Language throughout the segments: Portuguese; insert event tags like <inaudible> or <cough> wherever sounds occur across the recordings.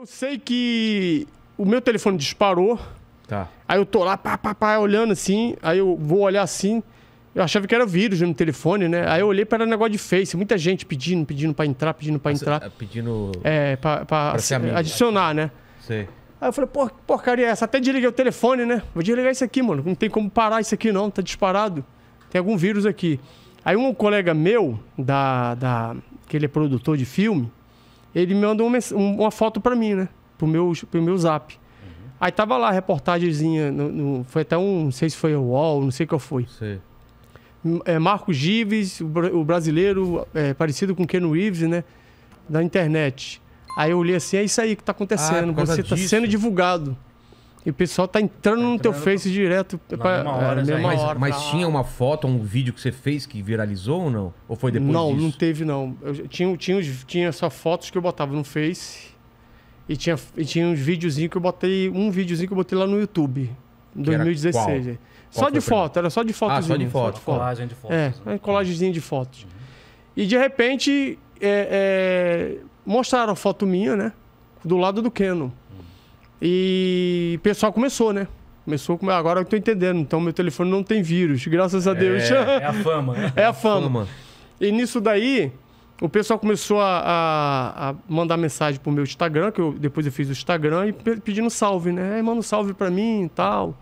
Eu sei que o meu telefone disparou. Tá. Aí eu tô lá, pá, pá, pá, olhando assim. Aí eu vou olhar assim. Eu achava que era vírus no telefone, né? Aí eu olhei para negócio de Face. Muita gente pedindo, pedindo para entrar, pedindo para ah, entrar. É, pedindo. É, pra, né? adicionar, né? Sei. Aí eu falei, pô, que porcaria é essa? Até desliguei o telefone, né? Vou desligar isso aqui, mano. Não tem como parar isso aqui, não. Tá disparado. Tem algum vírus aqui. Aí um colega meu, da, da, que ele é produtor de filme, ele me mandou uma, uma foto para mim, né? Pro meu, pro meu zap. Uhum. Aí tava lá a reportagemzinha, no, no, foi até um, não sei se foi o UOL, não sei qual foi. É, Marcos Gives, o, o brasileiro é, parecido com Ken Reeves, né? Da internet. Aí eu olhei assim, é isso aí que tá acontecendo, ah, você disso? tá sendo divulgado. E o pessoal tá entrando, entrando tá no teu Face direto. pra... hora, é, mesma mas, hora. mas tinha uma foto, um vídeo que você fez que viralizou ou não? Ou foi depois não, disso? Não, não teve, não. Eu tinha, tinha, tinha só fotos que eu botava no Face. E tinha, e tinha uns videozinhos que eu botei. Um videozinho que eu botei lá no YouTube. Em 2016. Qual? Só de foto, era só de fotos. Ah, só de foto. Só de Colagem de fotos. É, né? colagemzinha de fotos. Uhum. E de repente, é, é, mostraram a foto minha, né? Do lado do Canon. E o pessoal começou, né? Começou Agora eu tô entendendo. Então meu telefone não tem vírus, graças a Deus. É, <laughs> é a fama. Né? É a fama. fama. E nisso daí, o pessoal começou a, a, a, mandar mensagem pro meu Instagram, que eu, depois eu fiz o Instagram, e pedindo salve, né? manda um salve para mim e tal.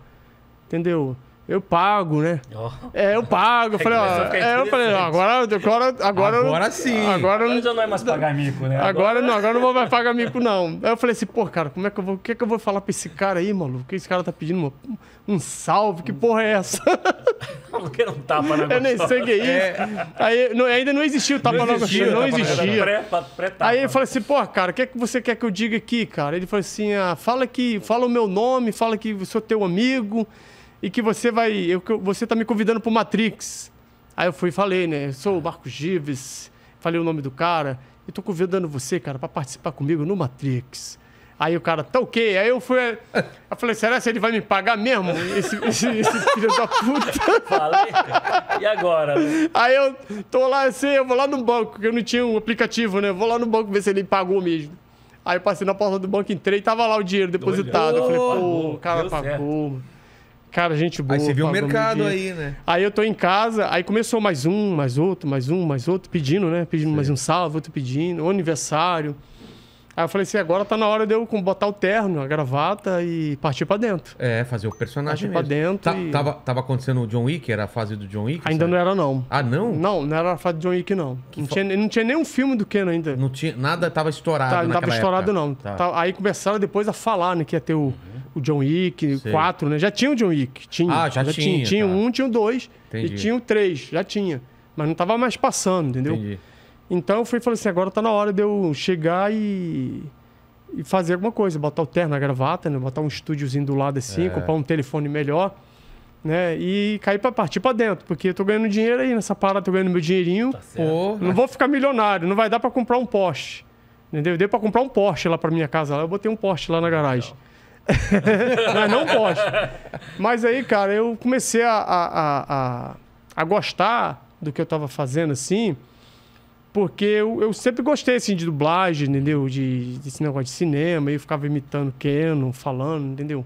Entendeu? Eu pago, né? Oh. É, eu pago. Eu falei, ó, é, é eu falei, ó, agora, agora, agora. Agora sim. Agora, agora já não é mais pagar mico, né? Agora, agora não, agora não vou mais pagar mico, não. Aí eu falei assim, pô, cara, como é que eu vou. O que, é que eu vou falar pra esse cara aí, maluco? Que esse cara tá pedindo uma, um salve? Que porra é essa? <laughs> Porque não tapa na Eu nem sei o que é isso. É. Aí não, ainda não existia o tapa não existia, não existia. Pré, pré aí eu falei assim, pô, cara, o que é que você quer que eu diga aqui, cara? Ele falou assim: ah, fala que. Fala o meu nome, fala que sou teu amigo e que você vai. Eu, você está me convidando para o Matrix. Aí eu fui e falei, né? Eu sou o Marcos Gives, falei o nome do cara. Eu tô convidando você, cara, para participar comigo no Matrix. Aí o cara, tá ok. Aí eu fui. Eu falei, será que ele vai me pagar mesmo? Esse, <laughs> esse, esse filho da puta. Falei. E agora? Né? Aí eu tô lá, assim, eu vou lá no banco, porque eu não tinha um aplicativo, né? Eu vou lá no banco ver se ele pagou mesmo. Aí eu passei na porta do banco, entrei, tava lá o dinheiro depositado. Eu falei, pô, o cara Deu pagou. Certo. Cara, gente boa. Aí você viu o mercado aí, né? Aí eu tô em casa, aí começou mais um, mais outro, mais um, mais outro, pedindo, né? Pedindo Sim. mais um salve, outro pedindo, um aniversário. Aí eu falei assim, agora tá na hora de eu botar o terno, a gravata e partir para dentro. É, fazer o personagem partir pra dentro. Tá, e... tava, tava acontecendo o John Wick? Era a fase do John Wick? Ainda sabe? não era, não. Ah, não? Não, não era a fase do John Wick, não. não, fa... tinha, não tinha nenhum filme do Ken ainda. Não tinha, nada tava estourado tá, Não tava estourado, época. não. Tá. tá. Aí começaram depois a falar, né, que ia ter o... Uhum o John Wick, Sei. quatro, né? Já tinha o John Wick. Tinha. Ah, já, já tinha. Tinha, tinha tá. um, tinha o dois Entendi. e tinha o três. Já tinha. Mas não tava mais passando, entendeu? Entendi. Então eu fui e falei assim, agora tá na hora de eu chegar e, e fazer alguma coisa. Botar o terno na gravata, né? Botar um estúdiozinho do lado assim, é. comprar um telefone melhor. Né? E cair para partir para dentro, porque eu tô ganhando dinheiro aí nessa parada, tô ganhando meu dinheirinho. Tá Pô, não vou ficar milionário, não vai dar para comprar um Porsche. Entendeu? Deu para comprar um Porsche lá para minha casa, lá. eu botei um Porsche lá na garagem. Legal. <laughs> não, não gosto. Mas aí, cara, eu comecei a, a, a, a gostar do que eu estava fazendo, assim, porque eu, eu, sempre gostei, assim, de dublagem, entendeu? De, desse negócio de cinema, eu ficava imitando Canon, falando, entendeu?